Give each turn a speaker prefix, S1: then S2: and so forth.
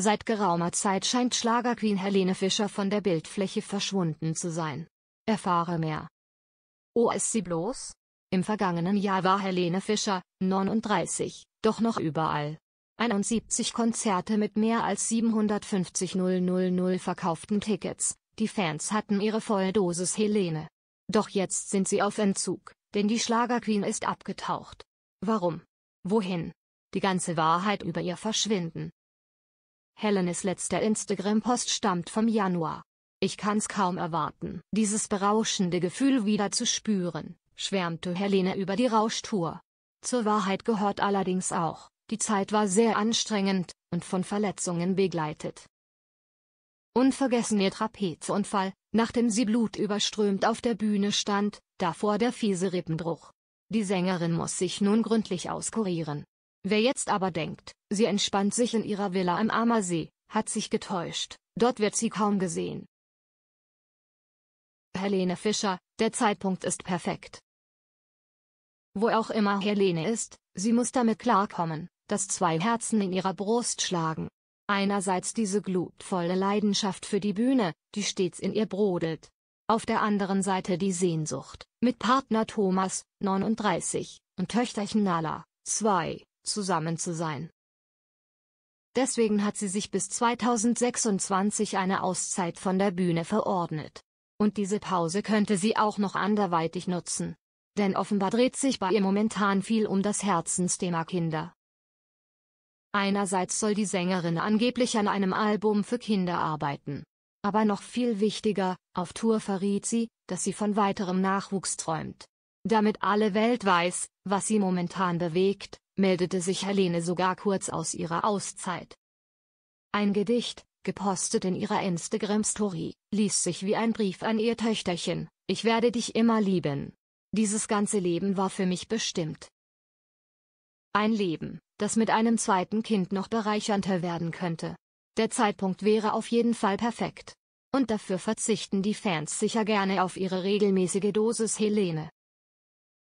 S1: Seit geraumer Zeit scheint Schlagerqueen Helene Fischer von der Bildfläche verschwunden zu sein. Erfahre mehr. Oh, ist sie bloß? Im vergangenen Jahr war Helene Fischer, 39, doch noch überall. 71 Konzerte mit mehr als 750 000 verkauften Tickets. Die Fans hatten ihre Volldosis Helene. Doch jetzt sind sie auf Entzug, denn die Schlagerqueen ist abgetaucht. Warum? Wohin? Die ganze Wahrheit über ihr Verschwinden Helenes letzter Instagram-Post stammt vom Januar. Ich kann's kaum erwarten, dieses berauschende Gefühl wieder zu spüren, schwärmte Helene über die Rauschtour. Zur Wahrheit gehört allerdings auch, die Zeit war sehr anstrengend und von Verletzungen begleitet. Unvergessen ihr Trapezunfall, nachdem sie blutüberströmt auf der Bühne stand, davor der fiese Rippenbruch. Die Sängerin muss sich nun gründlich auskurieren. Wer jetzt aber denkt, sie entspannt sich in ihrer Villa am Ammersee, hat sich getäuscht, dort wird sie kaum gesehen. Helene Fischer, der Zeitpunkt ist perfekt. Wo auch immer Helene ist, sie muss damit klarkommen, dass zwei Herzen in ihrer Brust schlagen. Einerseits diese glutvolle Leidenschaft für die Bühne, die stets in ihr brodelt. Auf der anderen Seite die Sehnsucht, mit Partner Thomas, 39, und Töchterchen Nala, 2, zusammen zu sein. Deswegen hat sie sich bis 2026 eine Auszeit von der Bühne verordnet. Und diese Pause könnte sie auch noch anderweitig nutzen. Denn offenbar dreht sich bei ihr momentan viel um das Herzensthema Kinder. Einerseits soll die Sängerin angeblich an einem Album für Kinder arbeiten. Aber noch viel wichtiger, auf Tour verriet sie, dass sie von weiterem Nachwuchs träumt. Damit alle Welt weiß, was sie momentan bewegt, meldete sich Helene sogar kurz aus ihrer Auszeit. Ein Gedicht, gepostet in ihrer Instagram-Story, ließ sich wie ein Brief an ihr Töchterchen, ich werde dich immer lieben. Dieses ganze Leben war für mich bestimmt. Ein Leben, das mit einem zweiten Kind noch bereichernder werden könnte. Der Zeitpunkt wäre auf jeden Fall perfekt. Und dafür verzichten die Fans sicher gerne auf ihre regelmäßige Dosis Helene.